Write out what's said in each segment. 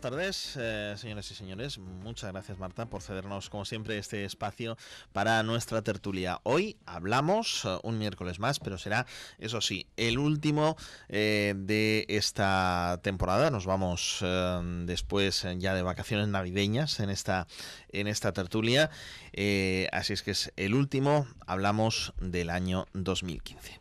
buenas tardes, eh, señores y señores. Muchas gracias, Marta, por cedernos, como siempre, este espacio para nuestra tertulia. Hoy hablamos eh, un miércoles más, pero será, eso sí, el último eh, de esta temporada. Nos vamos después ya de vacaciones navideñas en esta, en esta tertulia. así es que es el último. Hablamos del año 2015.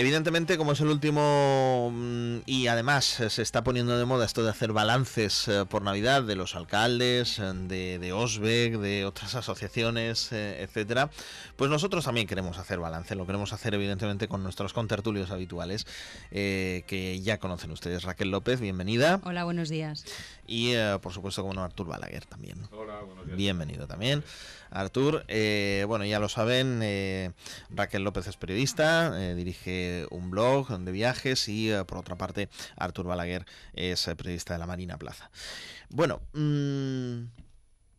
Evidentemente, como es el último mm, y además se está poniendo de moda esto de hacer balances eh, por Navidad de los alcaldes, eh, de, de de otras asociaciones, eh, etcétera, pues nosotros también queremos hacer balance. Lo queremos hacer evidentemente con nuestros contertulios habituales que ya conocen ustedes. Raquel López, bienvenida. Hola, buenos días. Y por supuesto, como no, Artur Balaguer también. Hola, buenos días. Bienvenido también. Artur, eh, bueno, ya lo saben, eh, Raquel López es periodista, eh, dirige un blog de viajes y por otra parte Artur Balaguer es periodista de la Marina Plaza. Bueno, mmm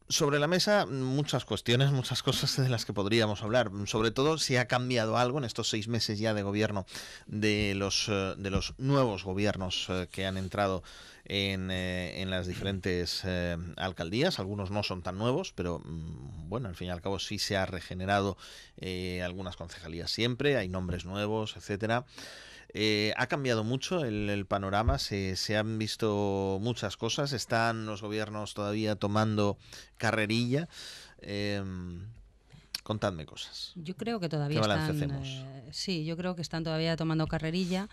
sobre la mesa muchas cuestiones, muchas cosas de las que podríamos hablar, sobre todo si ha cambiado algo en estos seis meses ya de gobierno de los, eh, de los nuevos gobiernos eh, que han entrado en, eh, las diferentes alcaldías. Algunos no son tan nuevos, pero mm, bueno, al fin y al cabo sí se ha regenerado algunas concejalías siempre, hay nombres nuevos, etcétera. Eh, ha cambiado mucho el, panorama, se, han visto muchas cosas, están los gobiernos todavía tomando carrerilla. Em, contadme cosas. Yo creo que todavía están, eh, sí, yo creo que están todavía tomando carrerilla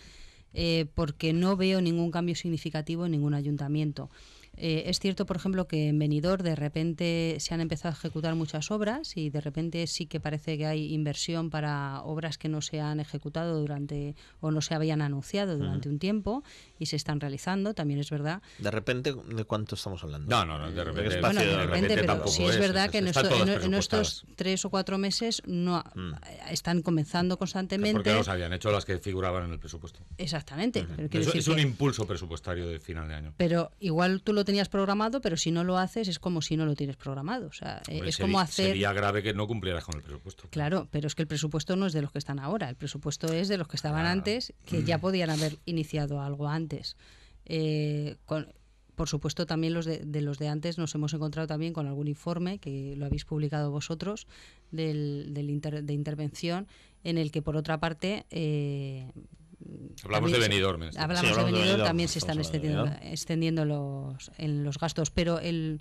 eh, porque no veo ningún cambio significativo en ningún ayuntamiento. Eh, es cierto, por ejemplo, que en Benidorm de repente se han empezado a ejecutar muchas obras y de repente sí que parece que hay inversión para obras que no se han ejecutado durante o no se habían anunciado durante un tiempo y se están realizando, también es verdad. ¿De repente de cuánto estamos hablando? No, no, de repente. Bueno, de repente, pero sí es verdad que en, estos tres o cuatro meses no mm. están comenzando mm. constantemente. Porque se habían hecho las que figuraban en el presupuesto. Exactamente. es, un impulso presupuestario de final de año. Pero igual tú lo tenías programado, pero si no lo haces es como si no lo tienes programado. Eh, es como hacer. Sería grave que no cumplieras con el presupuesto. Claro, pero es que el presupuesto no es de los que están ahora, el presupuesto es de los que estaban antes, que ya mm. podían haber iniciado algo antes. Eh, por supuesto, también los de, los de antes nos hemos encontrado también con algún informe que lo habéis publicado vosotros del, de intervención, en el que por otra parte eh, este hablamos de venidor, también se están extendiendo, los, en los gastos, pero en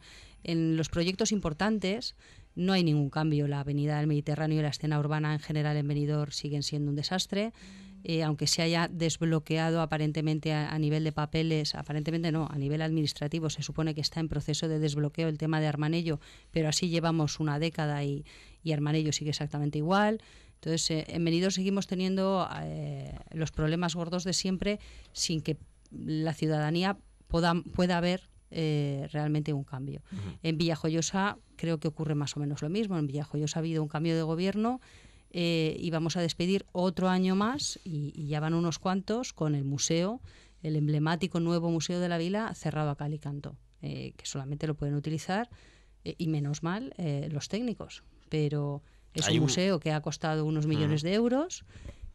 los proyectos importantes no hay ningún cambio. La avenida del Mediterráneo y la escena urbana en general en venidor siguen siendo un desastre. Eh, aunque se haya desbloqueado aparentemente a, nivel de papeles, aparentemente no, a nivel administrativo se supone que está en proceso de desbloqueo el tema de Armanello, pero así llevamos una década y, y Armanello sigue exactamente igual. Entonces, eh, en Menido seguimos teniendo eh, los problemas gordos de siempre sin que la ciudadanía pueda ver eh, realmente un cambio. En Villajoyosa creo que ocurre más o menos lo mismo. En Villajoyosa ha habido un cambio de gobierno y vamos a despedir otro año más y, ya van unos cuantos con el museo, el emblemático nuevo Museo de la Vila cerrado a cal y canto, que solamente lo pueden utilizar y menos mal los técnicos. Pero es un museo que ha costado unos millones de euros.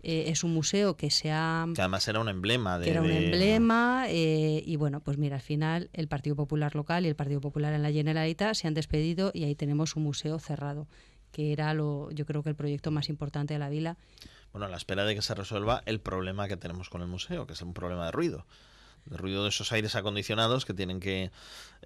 Eh, es un museo que se ha... Que además era un emblema. De, era un emblema eh, y bueno, pues mira, al final el Partido Popular local y el Partido Popular en la Generalitat se han despedido y ahí tenemos un museo cerrado, que era lo, yo creo que el proyecto más importante de la vila. Bueno, a la espera de que se resuelva el problema que tenemos con el museo, que es un problema de ruido. El ruido de esos aires acondicionados que tienen que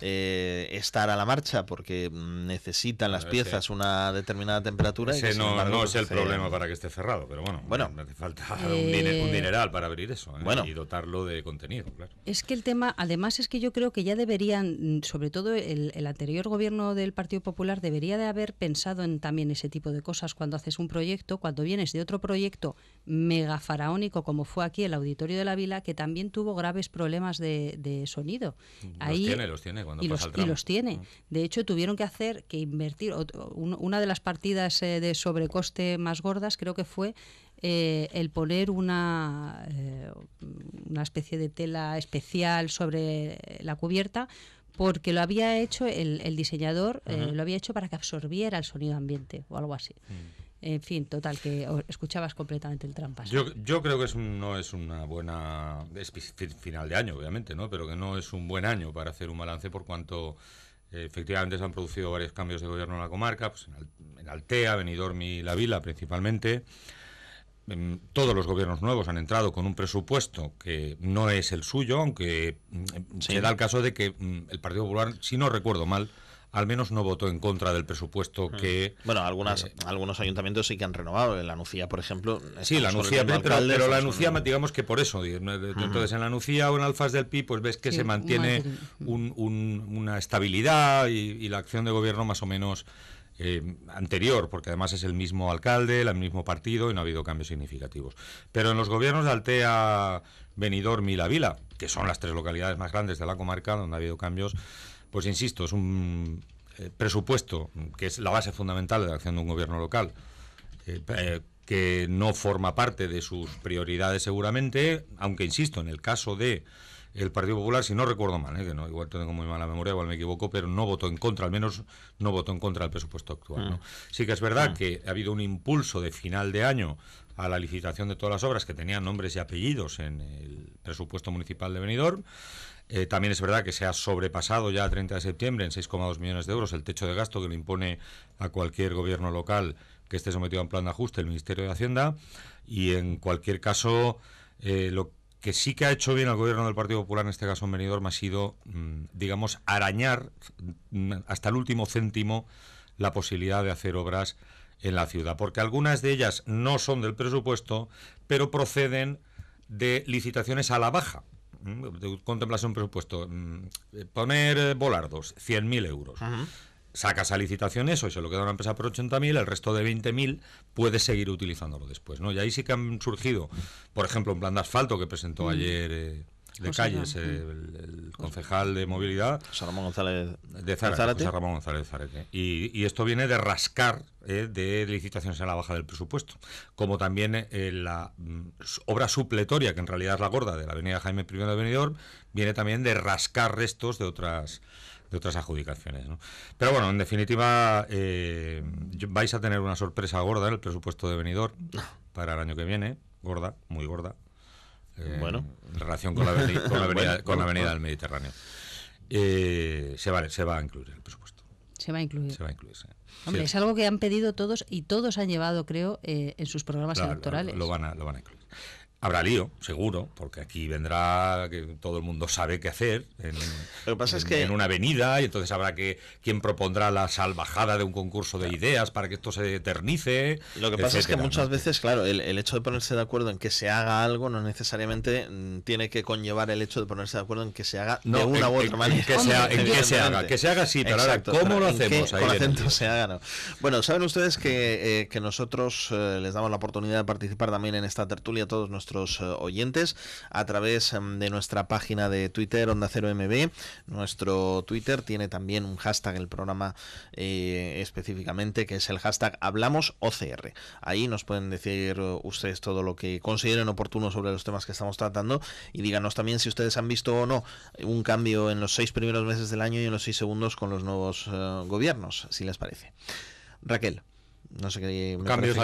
eh, estar a la marcha porque mm, necesitan las piezas una determinada temperatura. no, es el pues, problema para que esté cerrado, pero bueno, bueno hace falta un, eh, dineral para abrir eso ¿eh? bueno. y dotarlo de contenido. Claro. Es que el tema, además, es que yo creo que ya deberían, sobre todo el, el anterior gobierno del Partido Popular, debería de haber pensado en también ese tipo de cosas cuando haces un proyecto, cuando vienes de otro proyecto mega faraónico como fue aquí el Auditorio de la Vila, que también tuvo graves problemas problemas de, sonido. los tiene cuando y tiene. Mm. De hecho, tuvieron que hacer que invertir. una de las partidas eh, de sobrecoste más gordas creo que fue eh, el poner una, eh, una especie de tela especial sobre la cubierta porque lo había hecho el, diseñador, lo había hecho para que absorbiera el sonido ambiente o algo así. Mm. En fin, total, que escuchabas completamente el trampas. Yo, creo que es, no es una buena. Es final de año, obviamente, ¿no? Pero que no es un buen año para hacer un balance por cuanto. efectivamente se han producido varios cambios de gobierno en la comarca, pues, en Altea, Benidorm y La Vila principalmente em, todos los gobiernos nuevos han entrado con un presupuesto que no es el suyo, aunque em, se da el caso de que em, el Partido Popular, si no recuerdo mal, al menos no votó en contra del presupuesto mm. que... Bueno, eh, algunos ayuntamientos sí que han renovado, en la Nucía, por ejemplo... Sí, la Nucía, pero, la Nucía, digamos que por eso, mm. entonces en la Nucía o en Alfas del Pi, pues ves que se mantiene mm. una estabilidad y, la acción de gobierno más o menos... Eh, anterior, porque además es el mismo alcalde, el mismo partido y no ha habido cambios significativos. Pero en los gobiernos de Altea, Benidorm y La Vila, que son las tres localidades más grandes de la comarca donde ha habido cambios, pues insisto, es un eh, presupuesto que es la base fundamental de la acción de un gobierno local. Eh, eh, que no forma parte de sus prioridades seguramente, aunque insisto, en el caso de el Partido Popular, si no recuerdo mal, ¿eh? que no, igual tengo muy mala memoria, igual me equivoco, pero no votó en contra, al menos no votó en contra del presupuesto actual. Mm. Sí que es verdad mm. que ha habido un impulso de final de año a la licitación de todas las obras que tenían nombres y apellidos en el presupuesto municipal de Benidorm. Eh, también es verdad que se ha sobrepasado ya a 30 de septiembre en 6,2 millones de euros el techo de gasto que le impone a cualquier gobierno local que esté sometido a un plan de ajuste el Ministerio de Hacienda. Y en cualquier caso, eh, lo que sí que ha hecho bien al gobierno del Partido Popular, en este caso en Benidorm, ha sido, mm, digamos, arañar mm, hasta el último céntimo la posibilidad de hacer obras en la ciudad, porque algunas de ellas no son del presupuesto, pero proceden de licitaciones a la baja. Mm, Contemplas un presupuesto, eh, poner eh, volardos, 100.000 euros sacas a licitación eso y se lo queda a una empresa por 80.000, el resto de 20.000 puedes seguir utilizándolo después, ¿no? Y ahí sí que han surgido, por ejemplo, un plan de asfalto que presentó mm. ayer... Eh, de calles, el, mm. concejal de movilidad. Ramón González de Zárate. Ramón González Y, esto viene de rascar eh, de licitaciones a la baja del presupuesto, como también eh, la mm, obra supletoria, que en realidad es la gorda de la avenida Jaime I de viene también de rascar restos de otras otras adjudicaciones. Pero bueno, en definitiva, eh, vais a tener una sorpresa gorda el presupuesto de venidor para el año que viene, gorda, muy gorda, eh, bueno. en relación con la, con la avenida, del Mediterráneo. Eh, se, va, se va a incluir el presupuesto. Se va a incluir. Se va a incluir, Hombre, es algo que han pedido todos y todos han llevado, creo, en sus programas electorales. lo, van lo van a incluir. Habrá lío, seguro, porque aquí vendrá que todo el mundo sabe qué hacer en, Lo que pasa es que... en una avenida y entonces habrá que ¿Quién propondrá la salvajada de un concurso de ideas para que esto se eternice. Lo que pasa es que muchas veces, claro, el, hecho de ponerse de acuerdo en que se haga algo no necesariamente mm, tiene que conllevar el hecho de ponerse de acuerdo en que se haga de una u otra manera. Que en que se haga, que se haga sí, pero ahora cómo lo hacemos Bueno, saben ustedes que, eh, nosotros eh, les damos la oportunidad de participar también en esta tertulia todos nuestros eh, oyentes a través em, de nuestra página de Twitter, Onda Cero MB. Nuestro Twitter tiene también un hashtag, el programa eh, específicamente, que es el hashtag Hablamos OCR. Ahí nos pueden decir eh, ustedes todo lo que consideren oportuno sobre los temas que estamos tratando y díganos también si ustedes han visto o no un cambio en los seis primeros meses del año y en los seis segundos con los nuevos gobiernos, si les parece. Raquel. No sé qué cambios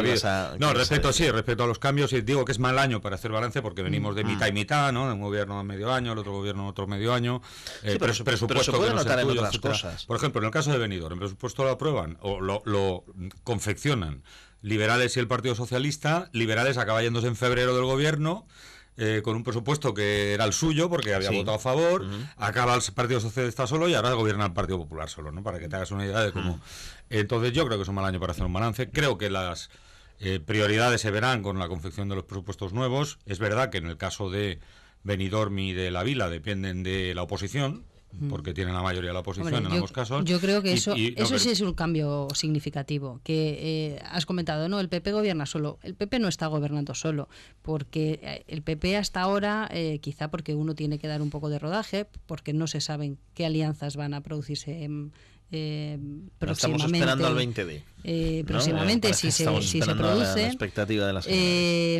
No, respecto, a... sí, respecto a los cambios, y digo que es mal año para hacer balance porque mm, venimos de ah. mitad y mitad, ¿no? de Un gobierno a medio año, el otro gobierno otro medio año. Eh, pero, presupuesto se puede en otras cosas. Por ejemplo, en el caso de Benidorm, el presupuesto lo aprueban o lo, confeccionan liberales y el Partido Socialista. Liberales acaba yéndose en febrero del gobierno. Eh, con un presupuesto que era el suyo porque había votado a favor, acaba el Partido Socialista solo y ahora gobierna el Partido Popular solo, ¿no? Para que te hagas una idea de cómo. Mm. Entonces yo creo que es un mal año para hacer un balance. Creo que las eh, prioridades se verán con la confección de los presupuestos nuevos. Es verdad que en el caso de Benidorm y de La Vila dependen de la oposición, mm. porque tienen la mayoría de la oposición en ambos casos. Yo creo que eso, eso sí es un cambio significativo. Que eh, has comentado, ¿no? El PP gobierna solo. El PP no está gobernando solo, porque eh, el PP hasta ahora, quizá porque uno tiene que dar un poco de rodaje, porque no se saben qué alianzas van a producirse en, eh, estamos esperando al 20D. próximamente, eh, si, se, produce. expectativa eh,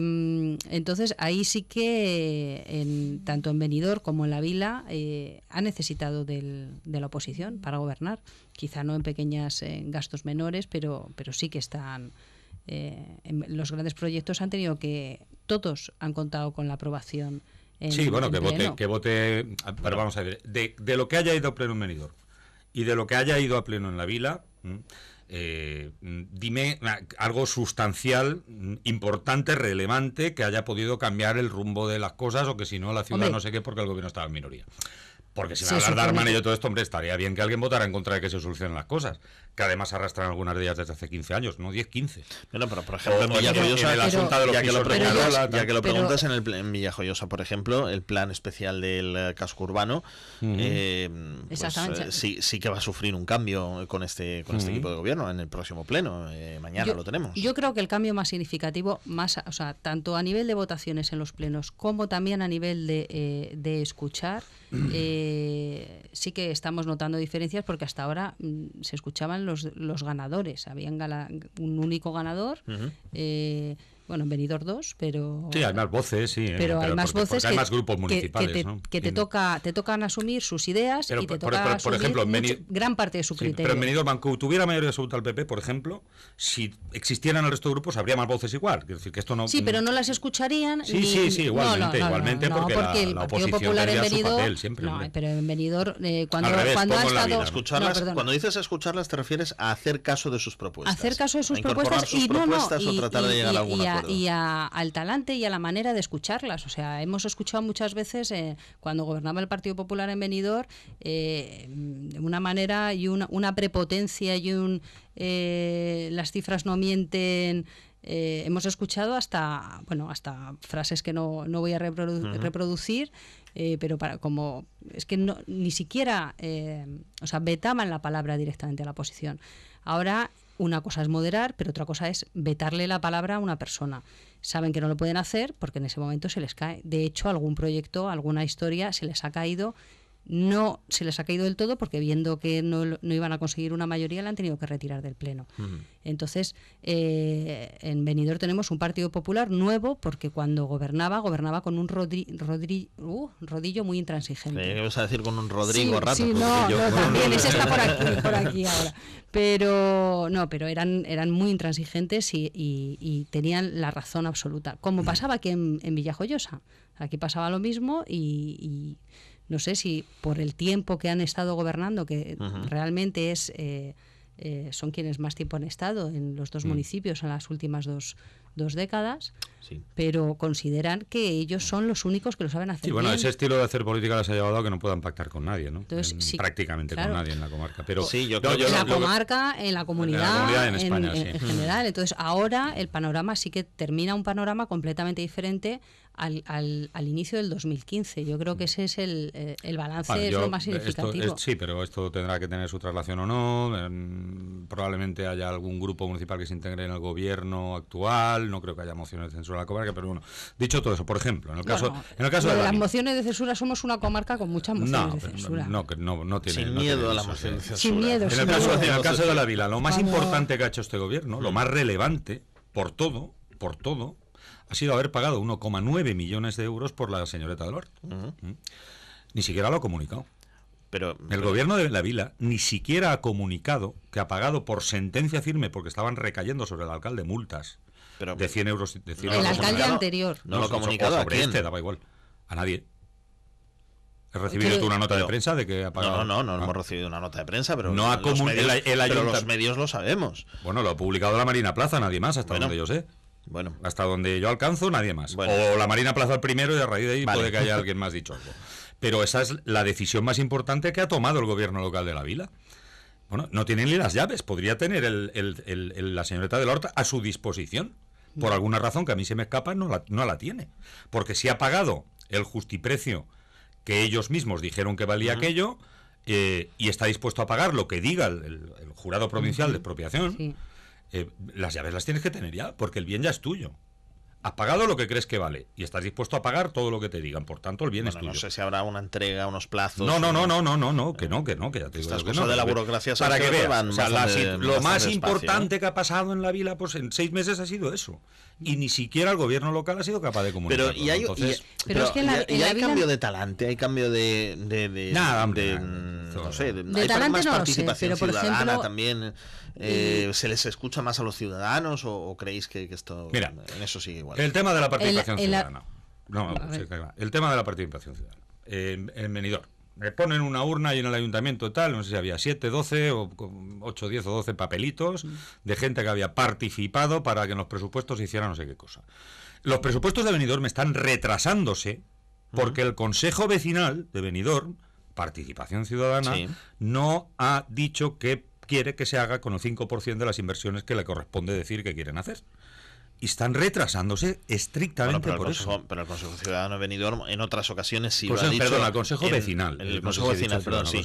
entonces, ahí sí que, tanto en Benidorm como en la Vila, ha necesitado de la oposición para gobernar. Quizá no en pequeños gastos menores, pero, pero sí que están. los grandes proyectos han tenido que. Todos han contado con la aprobación. sí, bueno, que, vote, Pero vamos a ver, de, lo que haya ido pleno en Benidorm y de lo que haya ido a pleno en la vila, mm, eh, dime ah, algo sustancial, mm, importante, relevante, que haya podido cambiar el rumbo de las cosas o que si no la ciudad no sé qué porque el gobierno estaba en minoría. Porque si me hablar de Armani y todo esto, hombre, estaría bien que alguien votara en contra de que se solucionen las cosas, que además arrastran algunas de ellas desde hace 15 años, no 10, 15. Bueno, pero por ejemplo, en Villajoyosa, el asunto de los ya, que lo preguntas, en, el, Villajoyosa, por ejemplo, el plan especial del casco urbano, eh, pues, eh, sí, sí que va a sufrir un cambio con este con este equipo de gobierno en el próximo pleno, eh, mañana lo tenemos. Yo creo que el cambio más significativo, más, o sea, tanto a nivel de votaciones en los plenos como también a nivel de, escuchar, Eh, sí que estamos notando diferencias porque hasta ahora mm, se escuchaban los, ganadores. Había un único ganador. Bueno, en Benidorm 2, pero... Sí, hay más voces, sí. ¿eh? Pero, hay más voces que, más grupos municipales, que, te, toca, te tocan asumir sus ideas pero, y te por, toca por, ejemplo, gran parte de su criterio. pero en Benidorm, aunque tuviera mayoría absoluta el PP, por ejemplo, si existieran el resto de grupos, habría más voces igual. Es decir, que esto no... Sí, pero no las escucharían... Sí, sí, sí, igualmente, no, igualmente, porque, porque, la, oposición Popular en su papel siempre. No, pero en Benidorm, eh, cuando, revés, cuando ha estado... Escucharlas, cuando dices escucharlas, te refieres a hacer caso de sus propuestas. hacer caso de sus propuestas y no, no, o tratar de llegar a alguna y al talante y a la manera de escucharlas. O sea, hemos escuchado muchas veces eh, cuando gobernaba el Partido Popular en Venidor, de eh, una manera y una, prepotencia y un eh, las cifras no mienten. hemos escuchado hasta bueno hasta frases que no, voy a reproducir pero para como es que ni siquiera o sea vetaban la palabra directamente a la oposición ahora una cosa es moderar, pero otra cosa es vetarle la palabra a una persona. Saben que no lo pueden hacer porque en ese momento se les cae. De hecho, algún proyecto, alguna historia se les ha caído no se les ha caído del todo porque viendo que no, no iban a conseguir una mayoría la han tenido que retirar del Pleno. Entonces, eh, en Benidorm tenemos un Partido Popular nuevo porque cuando gobernaba, gobernaba con un rodri, rodri, uh, rodillo muy intransigente. ¿Qué vas a decir con un Rodrigo rápido? rato? Sí, no, también, ese está por aquí, ahora. Pero, no, pero eran, eran muy intransigentes y, tenían la razón absoluta. Como pasaba aquí en, Villajoyosa. Aquí pasaba lo mismo y no sé si por el tiempo que han estado gobernando, que realmente es... Eh, eh, son quienes más tiempo han estado en los dos mm. municipios en las últimas dos, décadas, sí. pero consideran que ellos son los únicos que lo saben hacer. Sí, bueno, ese estilo de hacer política les ha llevado a que no puedan pactar con nadie, ¿no? Entonces, prácticamente con nadie en la comarca. Pero sí, yo, en la comarca, en la comunidad, en, en general. Entonces, ahora el panorama sí que termina un panorama completamente diferente al, al, inicio del 2015. Yo creo que ese es el, eh, balance lo más significativo. sí, pero esto tendrá que tener su traslación o no. probablemente haya algún grupo municipal que se integre en el gobierno actual. No creo que haya mociones de censura de la comarca, pero bueno, dicho todo eso, por ejemplo, en el caso, en caso de, las mociones de censura somos una comarca con muchas mociones de censura. No, no, no tiene, sin miedo a la moción eh. de censura. en, el Caso, de la Vila, lo más importante que ha hecho este gobierno, lo más relevante, por todo, por todo, ha sido haber pagado 1,9 millones de euros por la señorita Delort. Mm. Ni siquiera lo ha comunicado. Pero, el gobierno de la Vila ni siquiera ha comunicado que ha pagado por sentencia firme, porque estaban recayendo sobre el alcalde multas de 100 euros. no, alcalde anterior. No, lo ha comunicado a este daba igual. A nadie. ¿Has recibido tú una nota de prensa de que ha pagado? No, no, no, no ah. hemos recibido una nota de prensa, pero, no ha los, medios, los medios lo sabemos. Bueno, lo ha publicado la Marina Plaza, nadie más, hasta donde yo sé. Bueno. Hasta donde yo alcanzo, nadie más. O la Marina Plaza el primero y a raíz de ahí puede que haya alguien más dicho algo. Pero esa es la decisión más importante que ha tomado el gobierno local de la vila. Bueno, no tienen ni las llaves. Podría tener el, la señorita de la Horta a su disposición. Por mm. alguna razón que a mí se me escapa, no la, tiene. Porque si ha pagado el justiprecio que ellos mismos dijeron que valía aquello eh, y está dispuesto a pagar lo que diga el, jurado provincial de expropiación. Eh, las llaves las tienes que tener ya, porque el bien ya es tuyo. Has pagado lo que crees que vale y estás dispuesto a pagar todo lo que te digan. Por tanto, el bien es tuyo. No sé si habrá una entrega, unos plazos. No, no, no, no, no, no, que no, que no, que ya te digo Estas cosas de la burocracia para que, lo más ¿eh? importante que ha pasado en la vila, pues en seis meses ha sido eso. Y ni siquiera el gobierno local ha sido capaz de comunicar. Pero hay, es que hay cambio de talante, hay cambio de, Nada, de no sé, hay más participación ciudadana también. Eh, eh, ¿Se les escucha más a los ciudadanos o, creéis que, esto Mira, en eso sigue igual? El tema de la participación ciudadana. No, el tema de la participación ciudadana. en venidor, Me eh, ponen una urna y en el ayuntamiento tal, no sé si había 7, 12 o 8, 10 o 12 papelitos mm. de gente que había participado para que en los presupuestos se hiciera no sé qué cosa. Los presupuestos de me están retrasándose porque el Consejo Vecinal de Benidorm Participación Ciudadana, no ha dicho que quiere que se haga con el 5% de las inversiones que le corresponde decir que quieren hacer. Y están retrasándose estrictamente por eso. Pero el Consejo Ciudadano Benidorm en otras ocasiones sí dicho... Perdón, el Consejo Vecinal. el, Consejo Vecinal, perdón, sí.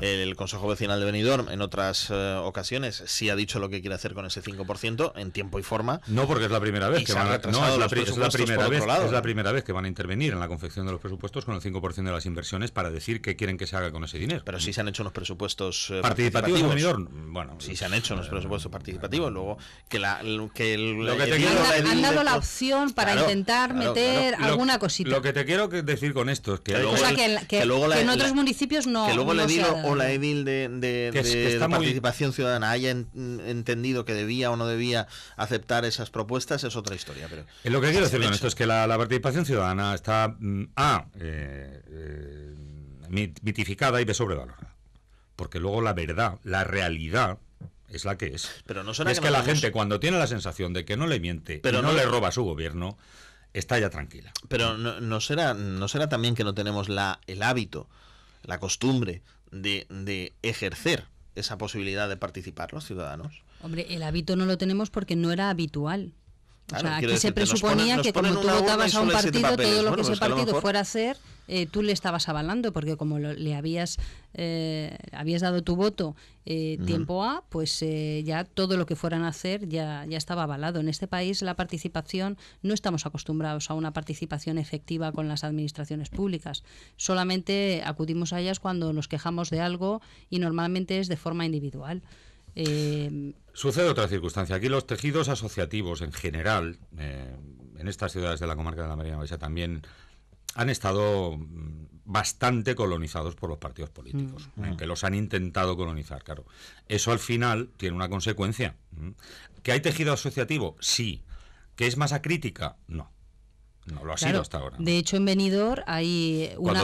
El Consejo Vecinal de Benidorm en otras eh, ocasiones sí ha dicho lo que quiere hacer con ese 5% en tiempo y forma. No, porque es la primera vez que van a, es la, primera la primera vez que van a intervenir en la confección de los presupuestos con el 5% de las inversiones para decir qué quieren que se haga con ese dinero. Pero sí se han hecho unos presupuestos eh, participativos. Benidorm, bueno, sí se han hecho unos eh, presupuestos participativos, luego que la que lo que el han dado la opción para intentar meter alguna cosita. Lo que te quiero decir con esto es que, en otros municipios no. Que luego la edil o la edil de, de, participación ciudadana haya entendido que debía o no debía aceptar esas propuestas es otra historia. Pero lo que quiero decir con esto es que la, participación ciudadana está mm, A, ah, eh, eh, mitificada y B, sobrevalorada. Porque luego la verdad, la realidad es la que es. Pero no es que, la gente cuando tiene la sensación de que no le miente, pero no, le roba a su gobierno, está ya tranquila. Pero no, será no será también que no tenemos la el hábito, la costumbre de, de ejercer esa posibilidad de participar los ciudadanos. Hombre, el hábito no lo tenemos porque no era habitual. o sea, aquí se presuponía que como tú votabas a un partido, todo lo que pues ese partido fuera a hacer eh, tú le estabas avalando, porque como le habías, eh, habías dado tu voto eh, tiempo A, pues ya todo lo que fueran a hacer ya, ya estaba avalado. En este país la participación, no estamos acostumbrados a una participación efectiva con las administraciones públicas. Solamente acudimos a ellas cuando nos quejamos de algo y normalmente es de forma individual. Sucede otra circunstancia. Aquí los tejidos asociativos en general, en estas ciudades de la comarca de la Marina Baixa también han estado mm, bastante colonizados por los partidos políticos, mm. que los han intentado colonizar, claro. Eso al final tiene una consecuencia. ¿Que hay tejido asociativo? Sí. ¿Que es masa crítica? No. No lo ha sido hasta ahora. De hecho, en venidor hay eh, una,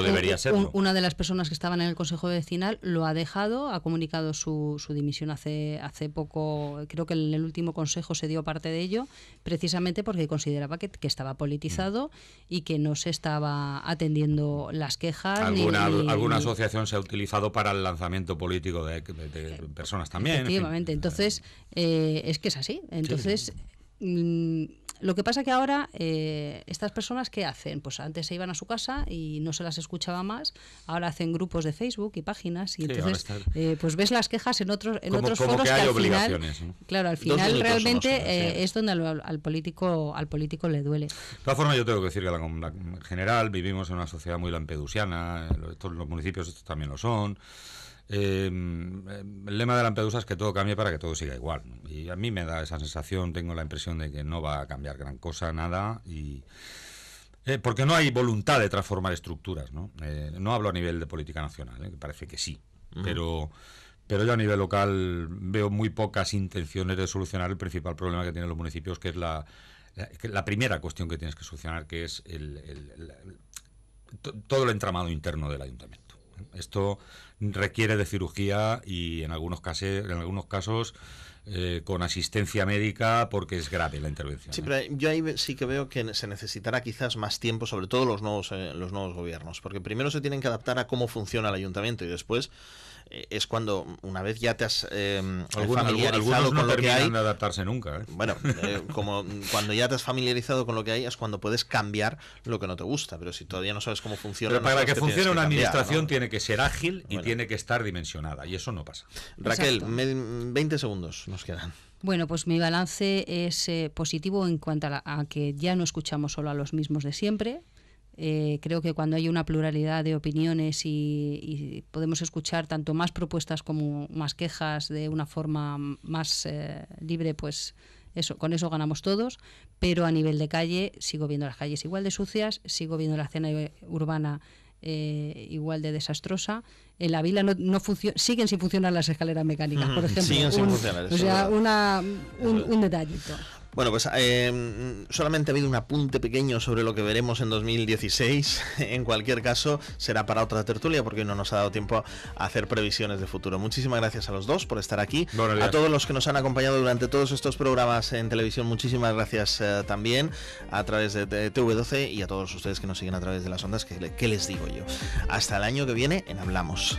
una de las personas que estaban en el Consejo Vecinal lo ha dejado, ha comunicado su, su dimisión hace, hace poco, creo que en el último Consejo se dio parte de ello, precisamente porque consideraba que, que estaba politizado mm. y que no se estaba atendiendo las quejas. Alguna, alguna asociación se ha utilizado para el lanzamiento político de, eh, personas también. Efectivamente, entonces eh, es que es así. Entonces... Mm, lo que pasa que ahora eh, estas personas qué hacen, pues antes se iban a su casa y no se las escuchaba más, ahora hacen grupos de Facebook y páginas y entonces eh, pues ves las quejas en otros en otros foros que, hay obligaciones, claro al final realmente eh, es donde al, político al político le duele. De todas formas yo tengo que decir que la, en general vivimos en una sociedad muy lampedusiana, estos, los municipios estos también lo son. Em, em, el lema de Lampedusa es que todo cambie para que todo siga igual. Y a mí me da esa sensación, tengo la impresión de que no va a cambiar gran cosa, nada, y. Eh, porque no hay voluntad de transformar estructuras, ¿no? Eh, no hablo a nivel de política nacional, que ¿eh? parece que sí, pero, pero yo a nivel local veo muy pocas intenciones de solucionar el principal problema que tienen los municipios, que es la, primera cuestión que tienes que solucionar, que es todo el entramado interno del ayuntamiento. Esto requiere de cirugía y en algunos casos, en algunos casos eh, con asistencia médica porque es grave la intervención. Sí, ¿eh? pero yo ahí sí que veo que se necesitará quizás más tiempo, sobre todo los nuevos, eh, los nuevos gobiernos, porque primero se tienen que adaptar a cómo funciona el ayuntamiento y después eh, es cuando una vez ya te has eh, familiarizado con lo que hay. adaptarse nunca. ¿eh? Bueno, como cuando ya te has familiarizado con lo que hay es cuando puedes cambiar lo que no te gusta, pero si todavía no sabes cómo funciona. para que funcione una administración tiene que ser ágil y tiene que estar dimensionada y eso no pasa. Raquel, 20 segundos nos quedan. Bueno, pues mi balance es positivo en cuanto a, que ya no escuchamos solo a los mismos de siempre, eh, creo que cuando hay una pluralidad de opiniones y, podemos escuchar tanto más propuestas como más quejas de una forma más eh, libre, pues eso, con eso ganamos todos. Pero a nivel de calle sigo viendo las calles igual de sucias, sigo viendo la escena urbana eh, igual de desastrosa. En la vila no, siguen sin funcionar las escaleras mecánicas, por ejemplo. sin O sea, un, un detallito. Bueno, pues em, solamente ha habido un apunte pequeño sobre lo que veremos en 2016. En cualquier caso, será para otra tertulia porque no nos ha dado tiempo a hacer previsiones de futuro. Muchísimas gracias a los dos por estar aquí. a todos los que nos han acompañado durante todos estos programas en televisión, muchísimas gracias eh, también a través de, TV12 y a todos ustedes que nos siguen a través de las ondas, que, que les digo yo. Hasta el año que viene en Hablamos.